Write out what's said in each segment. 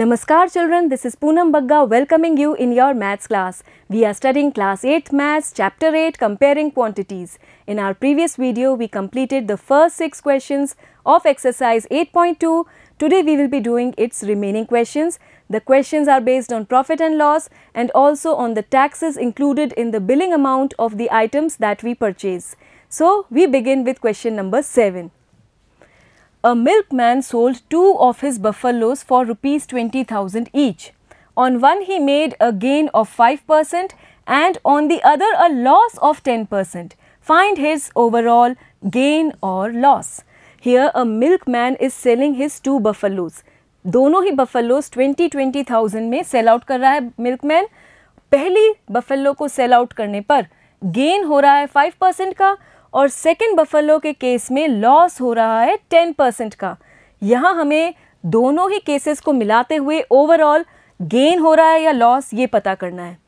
Namaskar children, this is Poonam Bagga welcoming you in your maths class. We are studying class 8 maths, chapter 8, comparing quantities. In our previous video, we completed the first 6 questions of exercise 8.2. Today we will be doing its remaining questions. The questions are based on profit and loss and also on the taxes included in the billing amount of the items that we purchase. So, we begin with question number 7 a milkman sold two of his buffaloes for rupees 20,000 each. On one he made a gain of 5% and on the other a loss of 10%. Find his overall gain or loss. Here a milkman is selling his two buffaloes. दोनों ही buffaloes 20 20-20,000 में sell out कर रहा है milkman. पहली buffalo को sell out करने पर gain हो रहा है 5 percent का और सेकेंड बफलो के केस में लॉस हो रहा है टेन परसेंट का यहाँ हमें दोनों ही केसेस को मिलाते हुए ओवरऑल गेन हो रहा है या लॉस ये पता करना है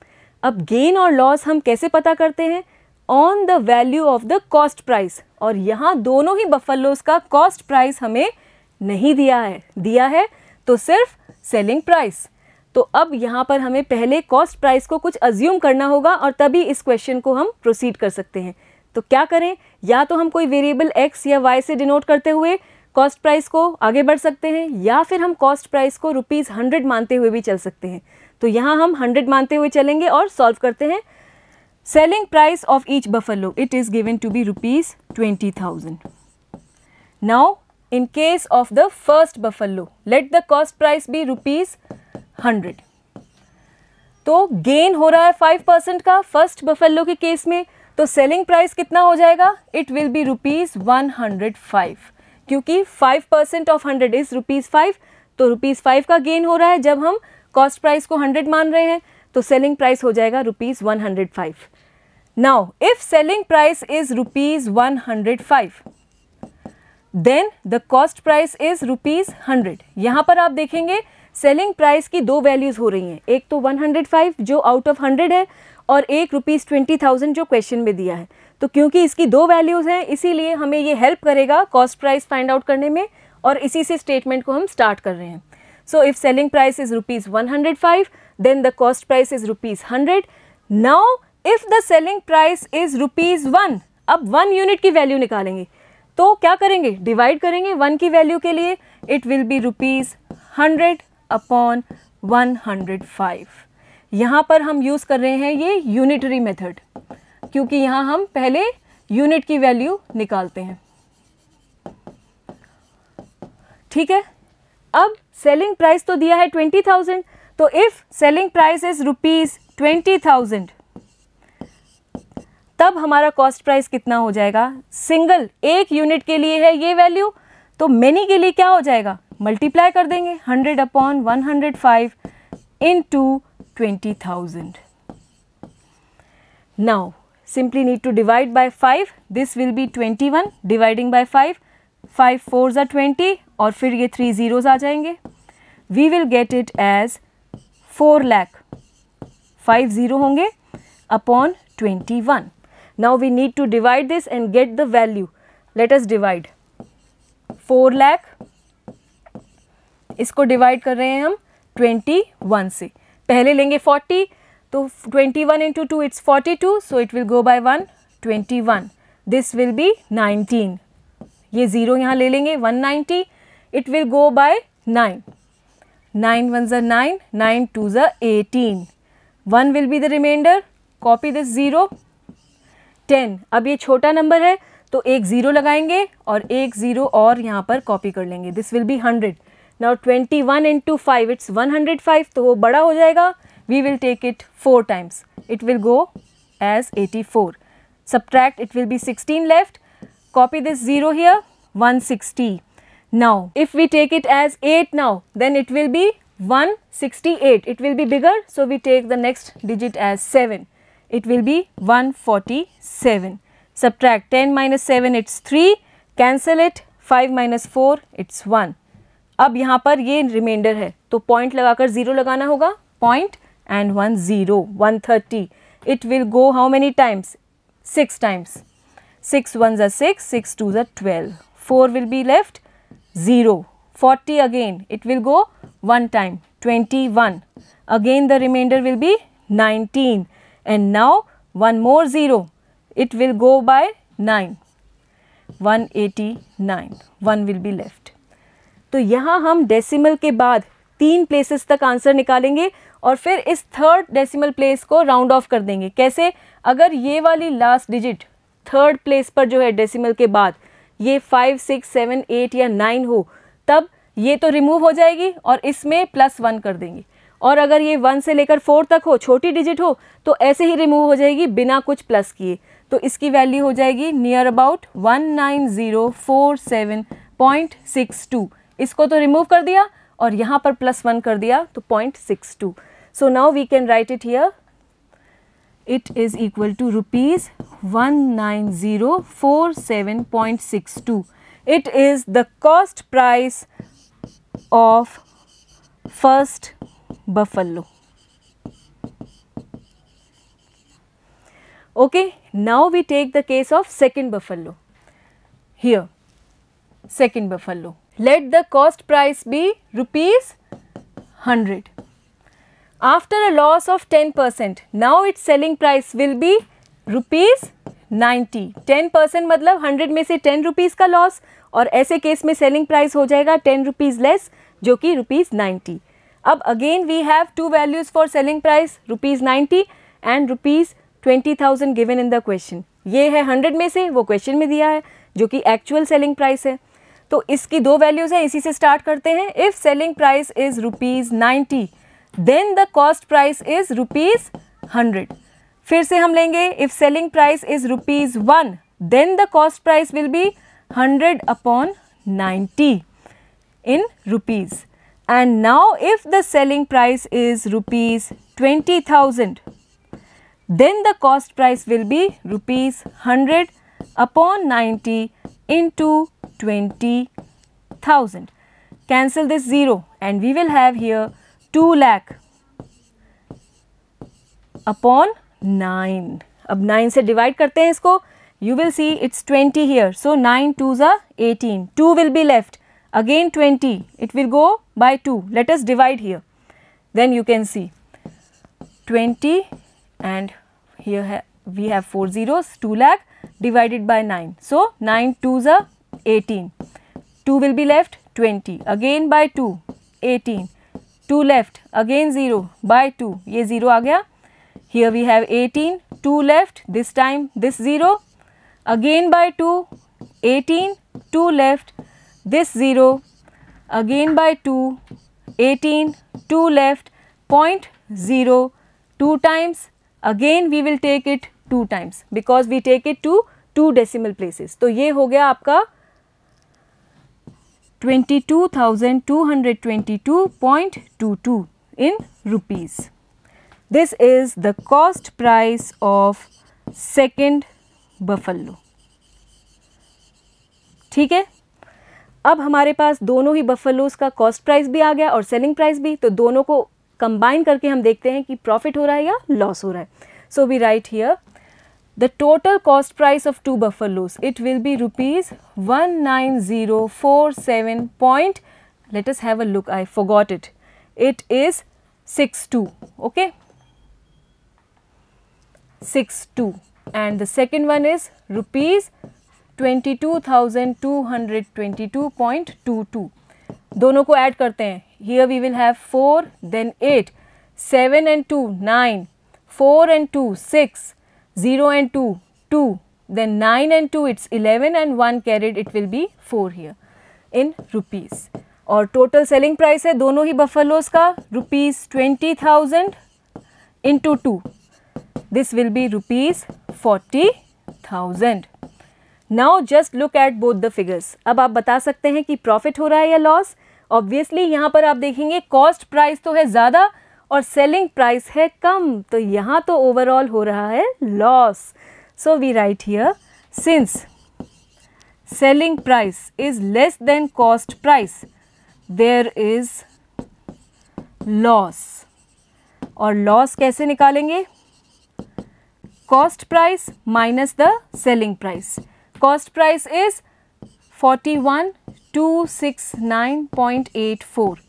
अब गेन और लॉस हम कैसे पता करते हैं on the value of the cost price और यहाँ दोनों ही बफलोज का कॉस्ट प्राइस हमें नहीं दिया है दिया है तो सिर्फ सेलिंग प्राइस तो अब यहाँ पर हमें पहले कॉस्ट प्राइस को कुछ अज्यूम करना होगा और तभी इस क्वेश्चन को हम प्रोसीड कर सकते हैं तो क्या करें या तो हम कोई वेरिएबल एक्स या वाई से डिनोट करते हुए कॉस्ट प्राइस को आगे बढ़ सकते हैं या फिर हम कॉस्ट प्राइस को रुपीज़ हंड्रेड मानते हुए भी चल सकते हैं तो यहाँ हम हंड्रेड मानते हुए चलेंगे और सॉल्व करते हैं selling price of each buffalo it is given to be rupees twenty thousand now in of the first first buffalo let the cost price be rupees hundred तो गेन हो रहा है फाइव परसेंट का first buffalo के case में तो selling price कितना हो जाएगा it will be rupees one hundred five क्योंकि five percent of hundred is rupees five तो रुपीज़ फाइव का गेन हो रहा है जब हम कॉस्ट प्राइस को हंड्रेड मान रहे हैं तो सेलिंग प्राइस हो जाएगा rupees one hundred five now if selling price is rupees one hundred five then the cost price is rupees hundred यहाँ पर आप देखेंगे सेलिंग प्राइस की दो वैल्यूज़ हो रही हैं एक तो 105 जो आउट ऑफ 100 है और एक रुपीज़ ट्वेंटी थाउजेंड जो क्वेश्चन में दिया है तो क्योंकि इसकी दो वैल्यूज़ हैं इसीलिए हमें ये हेल्प करेगा कॉस्ट प्राइस फाइंड आउट करने में और इसी से स्टेटमेंट को हम स्टार्ट कर रहे हैं so if selling price is rupees one hundred five then the cost price is rupees hundred now if the selling price is rupees one अब वन यूनिट की वैल्यू निकालेंगे तो क्या करेंगे डिवाइड करेंगे वन की वैल्यू के लिए it will be rupees hundred upon one hundred five यहाँ पर हम यूज़ कर रहे हैं ये यूनिटरी मेथड क्योंकि यहाँ हम पहले यूनिट की वैल्यू निकालते हैं ठीक है अब सेलिंग प्राइस तो दिया है ट्वेंटी थाउजेंड तो if selling price is rupees twenty thousand तब हमारा कॉस्ट प्राइस कितना हो जाएगा सिंगल एक यूनिट के लिए है ये वैल्यू तो मेनी के लिए क्या हो जाएगा मल्टीप्लाई कर देंगे hundred upon one hundred five into 20,000. Now, simply need to divide by 5. This will be 21 dividing by 5. 5 fours are 20 और फिर ये थ्री ज़ीरोज़ आ जाएंगे we will get it as four lakh five zero होंगे upon twenty one now we need to divide this and get the value let us divide four lakh इसको divide कर रहे हैं हम ट्वेंटी वन से पहले लेंगे 40 तो 21 one into two it's forty two so it will go by one twenty one this will be nineteen ये ज़ीरो यहाँ ले लेंगे one ninety it will go by nine nine one ज़ा नाइन नाइन टू ज़ा eighteen one will be the remainder copy this zero ten अब ये छोटा number है तो एक ज़ीरो लगाएंगे और एक ज़ीरो और यहाँ पर कॉपी कर लेंगे this will be hundred now twenty one into five it's one hundred five तो वो बड़ा हो जाएगा we will take it four times it will go as eighty four subtract it will be 16 left copy this zero here one sixty now if we take it as eight now then it will be 168 sixty eight it will be bigger so we take the next digit as seven it will be one forty seven subtract ten minus seven it's three cancel it five minus four it's one अब यहाँ पर ये reminder है तो point लगाकर zero लगाना होगा point and one zero one thirty it will go how many times six times six one ज़ा सिक्स सिक्स टू ज़ा twelve four will be left zero forty again it will go one time twenty one again the remainder will be nineteen and now one more zero it will go by nine one eighty nine one will be left तो यहाँ हम decimal के बाद तीन places तक answer निकालेंगे और फिर इस थर्ड डेसिमल प्लेस को राउंड ऑफ कर देंगे कैसे अगर ये वाली लास्ट डिजिट थर्ड प्लेस पर जो है डेसिमल के बाद ये फाइव सिक्स सेवन एट या नाइन हो तब ये तो रिमूव हो जाएगी और इसमें प्लस वन कर देंगे और अगर ये वन से लेकर फोर तक हो छोटी डिजिट हो तो ऐसे ही रिमूव हो जाएगी बिना कुछ प्लस किए तो इसकी वैल्यू हो जाएगी near about one nine zero four seven point six two इसको तो रिमूव कर दिया और यहां पर प्लस वन कर दिया तो point six two so now we can write it here it is equal to rupees one nine zero four seven point six two it is the cost price of first buffalo okay now we take the case of second buffalo here second buffalo let the cost price be rupees hundred after a loss of ten percent now its selling price will be rupees ninety ten percent मतलब hundred में से ten rupees का loss और ऐसे case में selling price हो जाएगा ten rupees less जो कि रुपीज़ नाइन्टी अब again we have two values for selling price rupees ninety and rupees twenty thousand given in the question ये है हंड्रेड में से वो क्वेश्चन में दिया है जो कि एक्चुअल सेलिंग प्राइस है तो इसकी दो वैल्यूज हैं इसी से स्टार्ट करते हैं if selling price is rupees ninety then the cost price is rupees hundred फिर से हम लेंगे if selling price is rupees one then the cost price will be hundred upon ninety in rupees and now if the selling price is rupees twenty thousand then the cost price will be rupees hundred upon ninety into 20,000. Cancel this 0 and we will have here 2 lakh upon 9. अब 9 se divide karte हैं isko. you will see it's 20 here. So 9 2s are 18. 2 will be left. Again 20. It will go by 2. Let us divide here. Then you can see 20 and here ha we have 4 zeros 2 lakh divided by 9. So, 9 2s are 18. 2 will be left 20. Again by 2, 18. 2 left, again 0 by 2. Ye 0 a gaya. Here we have 18, 2 left, this time this 0. Again by 2, 18, 2 left, this 0. Again by 2, 18, 2 left, point 0, 2 times. Again we will take it two times because we take it to two decimal places तो ये हो गया आपका twenty in rupees this is the cost price of second buffalo ठीक है अब हमारे पास दोनों ही बफलोज का कॉस्ट प्राइस भी आ गया और सेलिंग प्राइस भी तो दोनों को कंबाइन करके हम देखते हैं कि प्रॉफिट हो रहा है या लॉस हो रहा है so we write here the total cost price of two buffaloes it will be rupees 19047 point let us have a look i forgot it it is 62 okay 62 and the second one is rupees 22222.22 दोनों को add करते हैं here we will have 4 then 8 7 and 2 9 4 and 2 6 0 and 2, 2, then 9 and 2 it's 11 and 1 carried it will be 4 here in rupees. और total selling price है दोनों ही buffaloes का rupees twenty thousand into two this will be rupees 40,000. Now just look at both the figures. अब आप बता सकते हैं कि प्रॉफिट हो रहा है या लॉस ऑब्वियसली यहाँ पर आप देखेंगे कॉस्ट प्राइस तो है ज़्यादा और सेलिंग प्राइस है कम तो यहाँ तो ओवरऑल हो रहा है loss so we write here since selling price is less than cost price there is loss और लॉस कैसे निकालेंगे cost price minus the selling price cost price is forty one two six nine point eight four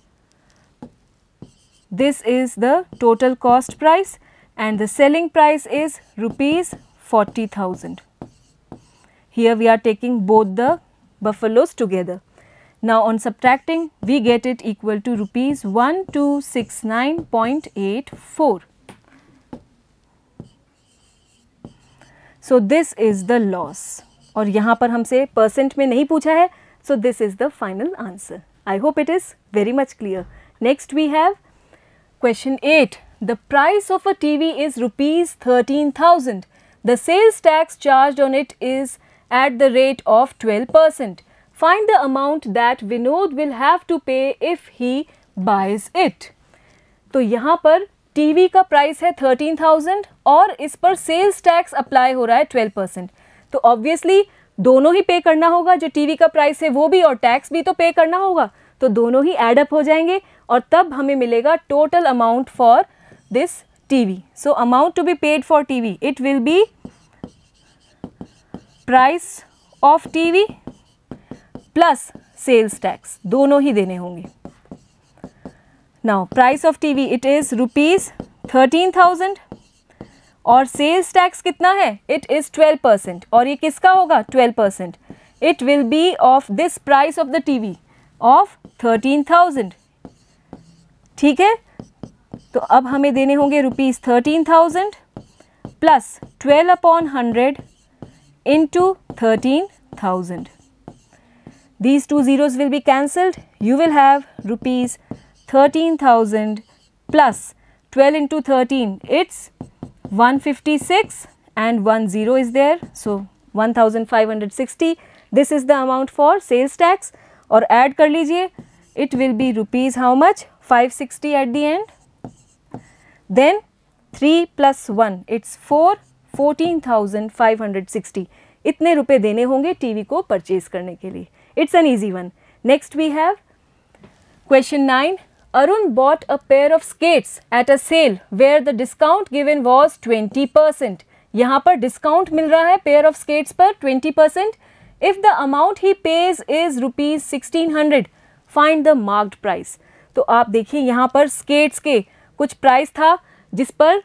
This is the total cost price and the selling price is rupees 40,000. Here we are taking both the buffaloes together. Now on subtracting we get it equal to rupees 1269.84. So this is the loss और यहाँ पर हमसे percent में नहीं पूछा है so this is the final answer. I hope it is very much clear. Next we have Question 8. The price of a TV is rupees 13,000. The sales tax charged on it is at the rate of 12%. Find the amount that Vinod will have to pay if he buys it. तो यहाँ पर TV का price है 13,000 और इस पर sales tax apply हो रहा है 12%. तो ऑब्वियसली दोनों ही पे करना होगा जो टीवी का प्राइस है वो भी और टैक्स भी तो पे करना होगा तो दोनों ही एड अप हो जाएंगे और तब हमें मिलेगा total amount for this TV so amount to be paid for TV it will be price of TV plus sales tax दोनों ही देने होंगे now price of TV it is rupees thirteen thousand और सेल्स टैक्स कितना है it is twelve percent और ये किसका होगा twelve percent it will be of this price of the TV Of thirteen thousand. Thousand ठीक है तो अब हमें देने होंगे rupees thirteen thousand plus twelve upon these two zeros will be cancelled you will have rupees 13000 plus 12 into 13 it's 156 and one zero is there so 1560 this is the amount for sales tax और add कर लीजिए it will be rupees how much 560 at the end then three plus one it's four fourteen thousand five hundred sixty इतने रुपए देने होंगे TV को purchase करने के लिए it's an easy one next we have question nine Arun bought a pair of skates at a sale where the discount given was twenty percent यहाँ पर डिस्काउंट मिल रहा है पेयर ऑफ स्केट्स पर twenty percent if the amount he pays is rupees sixteen hundred find the marked price तो आप देखिए यहाँ पर स्केट्स के कुछ प्राइस था जिस पर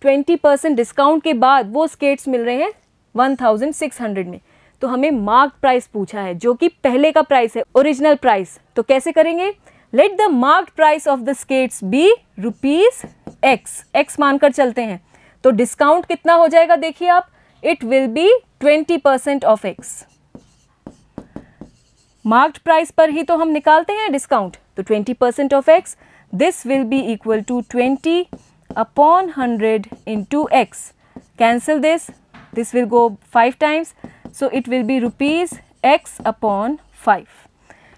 ट्वेंटी परसेंट डिस्काउंट के बाद वो स्केट्स मिल रहे हैं वन थाउजेंड सिक्स हंड्रेड में तो हमें मार्क प्राइस पूछा है जो कि पहले का प्राइस है ओरिजिनल प्राइस तो कैसे करेंगे let the mark price of the skates be rupees x x मानकर चलते हैं तो डिस्काउंट कितना हो जाएगा देखिए आप it will be twenty percent of x marked price पर ही तो हम निकालते हैं डिस्काउंट तो 20 percent of x this will be equal to 20 upon 100 to x cancel this this will go five times so it will be rupees x upon five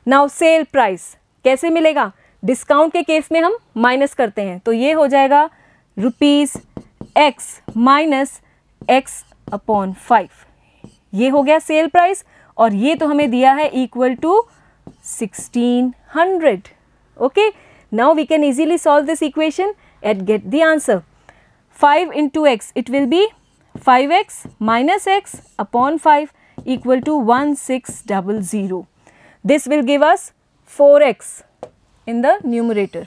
now sale price कैसे मिलेगा discount के case में हम minus करते हैं तो ये हो जाएगा rupees x minus x upon five ये हो गया सेल प्राइस और ये तो हमें दिया है equal to sixteen hundred okay now we can easily solve this equation at get the answer five into x it will be five x minus x upon five give us four x in the numerator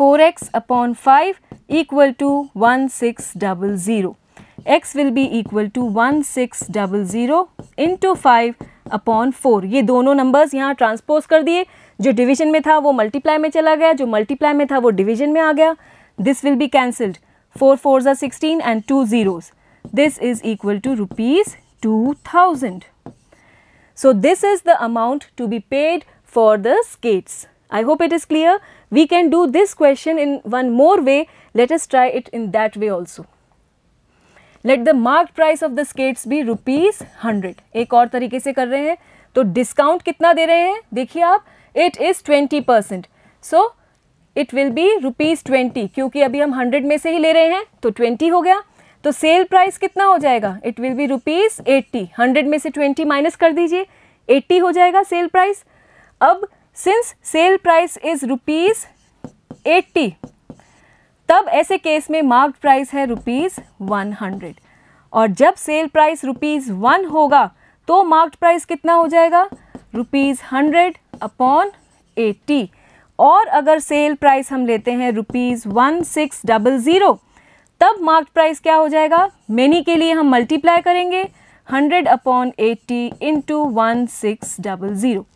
4x x upon five 4x to one six double zero x will be equal to 1600 into 5 upon 4. ये दोनों numbers यहाँ transpose कर दिए जो division में था वो multiply में चला गया जो multiply में था वो division में आ गया This will be cancelled. 4 fours are 16 and 2 zeros. this is equal to rupees 2000. So, this is the amount to be paid for the skates. I hope it is clear. We can do this question in one more way. Let us try it in that way also. Let the mark price of the skates be rupees hundred एक और तरीके से कर रहे हैं तो discount कितना दे रहे हैं देखिए आप it is twenty percent so it will be rupees twenty क्योंकि अभी हम हंड्रेड में से ही ले रहे हैं तो ट्वेंटी हो गया तो सेल प्राइस कितना हो जाएगा it will be rupees eighty hundred में से ट्वेंटी माइनस कर दीजिए एट्टी हो जाएगा सेल प्राइस अब since sale price is rupees eighty तब ऐसे केस में मार्क्ड प्राइस है रुपीज़ वन हंड्रेड और जब सेल प्राइस रुपीज़ वन होगा तो मार्क्ड प्राइस कितना हो जाएगा रुपीज़ हंड्रेड अपॉन एट्टी और अगर सेल प्राइस हम लेते हैं rupees one six double zero तब मार्क्ड प्राइस क्या हो जाएगा मेनी के लिए हम मल्टीप्लाई करेंगे hundred upon eighty into one six double zero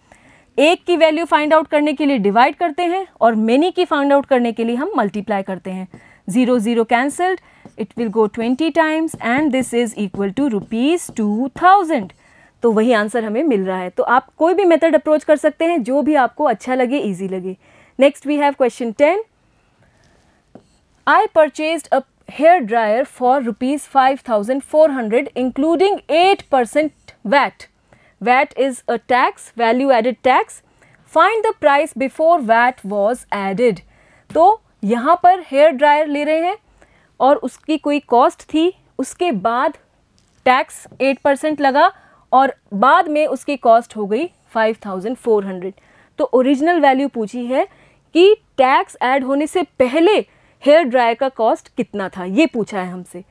एक की वैल्यू फाइंड आउट करने के लिए डिवाइड करते हैं और मेनी की फाइंड आउट करने के लिए हम मल्टीप्लाई करते हैं zero zero cancelled it will go twenty times and this is equal to rupees two thousand तो वही आंसर हमें मिल रहा है तो आप कोई भी मेथड अप्रोच कर सकते हैं जो भी आपको अच्छा लगे ईजी लगे next we have question ten I purchase a hair dryer for rupees five thousand four hundred including eight percent VAT VAT is a tax, value added tax. Find the price before VAT was added. तो यहाँ पर hair dryer ले रहे हैं और उसकी कोई cost थी उसके बाद टैक्स एट परसेंट लगा और बाद में उसकी कॉस्ट हो गई फाइव थाउजेंड फोर हंड्रेड तो ओरिजिनल वैल्यू पूछी है कि टैक्स ऐड होने से पहले हेयर ड्रायर का कॉस्ट कितना था ये पूछा है हमसे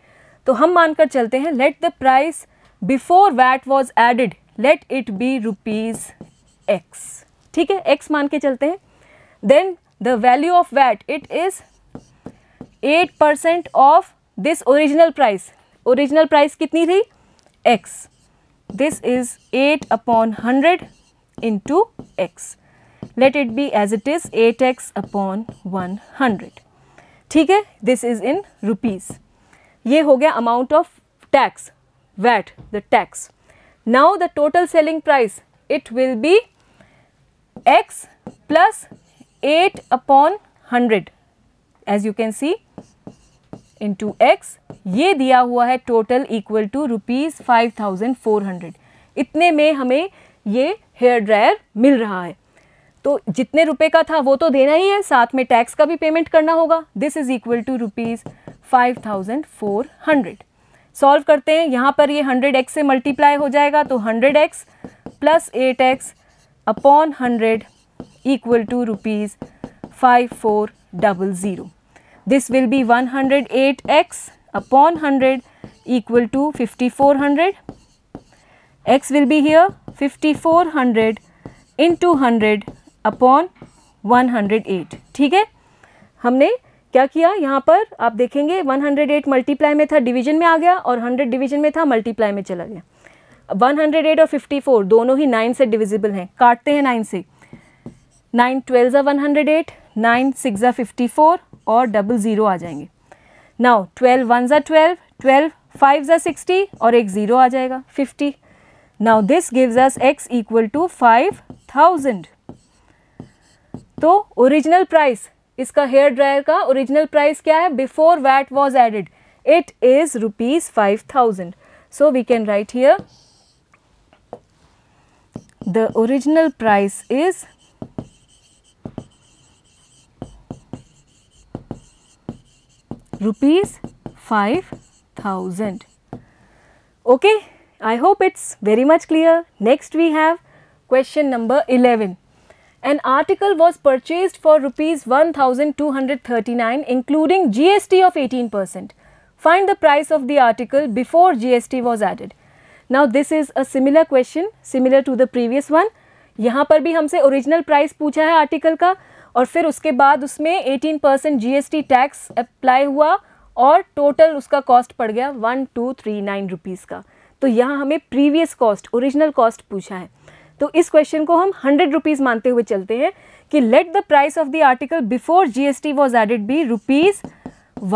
तो हम मानकर चलते हैं let the price before VAT was added let it be rupees x ठीक है एक्स मान के चलते हैं then the value of VAT it is eight percent of this original price original price कितनी थी x this is eight upon hundred into x let it be as it is eight x upon one hundred ठीक है this is in rupees ये हो गया amount of tax VAT the tax Now the total selling price it will be x plus 8 upon 100 as you can see into x ये दिया हुआ है total equal to rupees five thousand four hundred इतने में हमें ये hair dryer मिल रहा है तो जितने रुपए का था वो तो देना ही है साथ में टैक्स का भी पेमेंट करना होगा this is equal to rupees five thousand four hundred solve करते हैं यहाँ पर ये हंड्रेड एक्स से मल्टीप्लाई हो जाएगा तो hundred x plus eight x upon hundred equal to rupees five four double zero this will be one hundred eight x upon hundred equal to fifty four hundred x will be here fifty four hundred into hundred upon one hundred eight ठीक है हमने क्या किया यहाँ पर आप देखेंगे 108 multiply में था डिवीजन में आ गया और 100 डिवीजन में था मल्टीप्लाई में चला गया 108 और 54 दोनों ही 9 से डिविजिबल हैं काटते हैं 9 से 9 ट्वेल्व जा one hundred eight nine six ज़ा फिफ्टी फोर और डबल ज़ीरो आ जाएंगे नाउ ट्वेल्व वन ज़ा ट्वेल्व ट्वेल्व फाइव ज़ा सिक्सटी और एक ज़ीरो आ जाएगा fifty now this gives us x equal to five thousand तो ओरिजिनल प्राइस इसका हेयर ड्रायर का ओरिजिनल प्राइस क्या है before VAT was added it is rupees five thousand so we can write here the original price is rupees five thousand okay I hope it's very much clear next we have question number eleven an article was purchased for rupees 1239 including GST of 18%. Find the price of the article before GST was added. Now this is a similar question similar to the previous one. यहाँ पर भी हमसे original price पूछा है article का और फिर उसके बाद उसमें 18 परसेंट जी टैक्स अप्लाई हुआ और टोटल उसका कॉस्ट पड़ गया one two three nine rupees का तो यहाँ हमें प्रीवियस कॉस्ट ओरिजिनल कॉस्ट पूछा है तो इस क्वेश्चन को हम हंड्रेड रुपीज़ मानते हुए चलते हैं कि let the price of the article before GST was added be rupees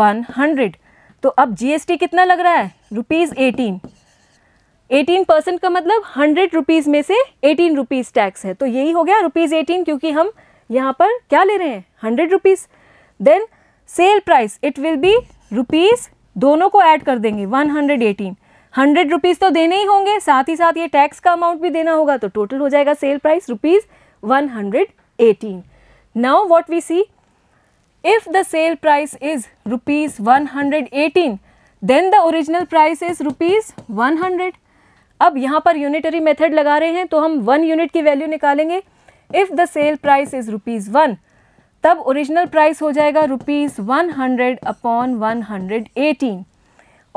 one hundred तो अब जीएसटी कितना लग रहा है रुपीज़ एटीन एटीन परसेंट का मतलब हंड्रेड रुपीज़ में से एटीन रुपीज़ टैक्स है तो यही हो गया रुपीज़ एटीन क्योंकि हम यहां पर क्या ले रहे हैं hundred rupees then sale price it will be rupees दोनों को ऐड कर देंगे one hundred eighteen hundred rupees तो देने ही होंगे साथ ही साथ ये टैक्स का अमाउंट भी देना होगा तो टोटल हो जाएगा sale price rupees one hundred eighteen now what we see if the sale price is rupees one hundred eighteen then the original price is rupees one hundred अब यहाँ पर यूनिटरी मेथड लगा रहे हैं तो हम वन यूनिट की value निकालेंगे if the sale price is rupees one तब ओरिजिनल प्राइस हो जाएगा rupees one hundred upon one hundred eighteen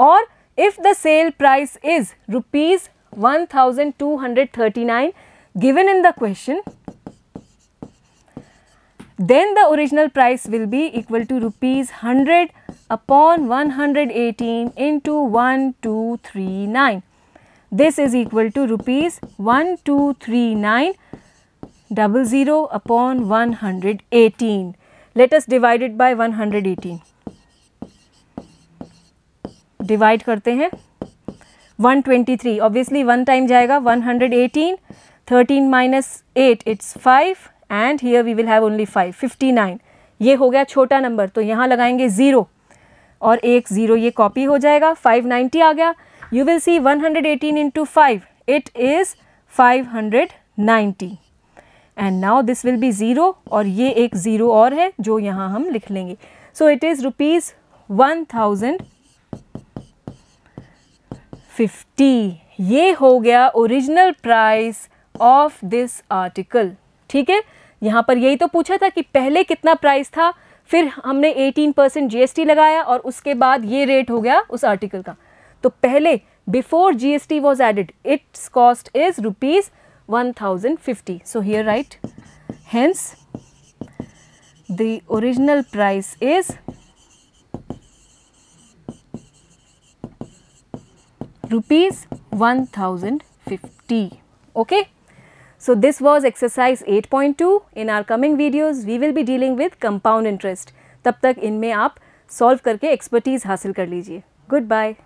और If the sale price is rupees 1239 given in the question, then the original price will be equal to rupees 100 upon 118 into 1239. This is equal to rupees 1239 double zero upon 118. Let us divide it by 118. Divide करते हैं 123 obviously one time जाएगा 118 thirteen minus eight it's five and here we will have only five fifty nine ये हो गया छोटा number तो यहाँ लगाएंगे ज़ीरो और एक ज़ीरो ये कॉपी हो जाएगा फाइव नाइन्टी आ गया you will see one hundred eighteen into five it is five hundred ninety and now this will be zero और ये एक ज़ीरो और है जो यहाँ हम लिख लेंगे so it is rupees one thousand fifty ये हो गया original price of this article ठीक है यहाँ पर यही तो पूछा था कि पहले कितना प्राइस था फिर हमने 18 परसेंट जी लगाया और उसके बाद ये रेट हो गया उस आर्टिकल का तो पहले before G S T was added its cost is rupees one thousand fifty so here right hence the original price is rupees 1050 okay so this was exercise 8.2 in our coming videos we will be dealing with compound interest तब तक इनमें आप solve करके expertise हासिल कर लीजिए good bye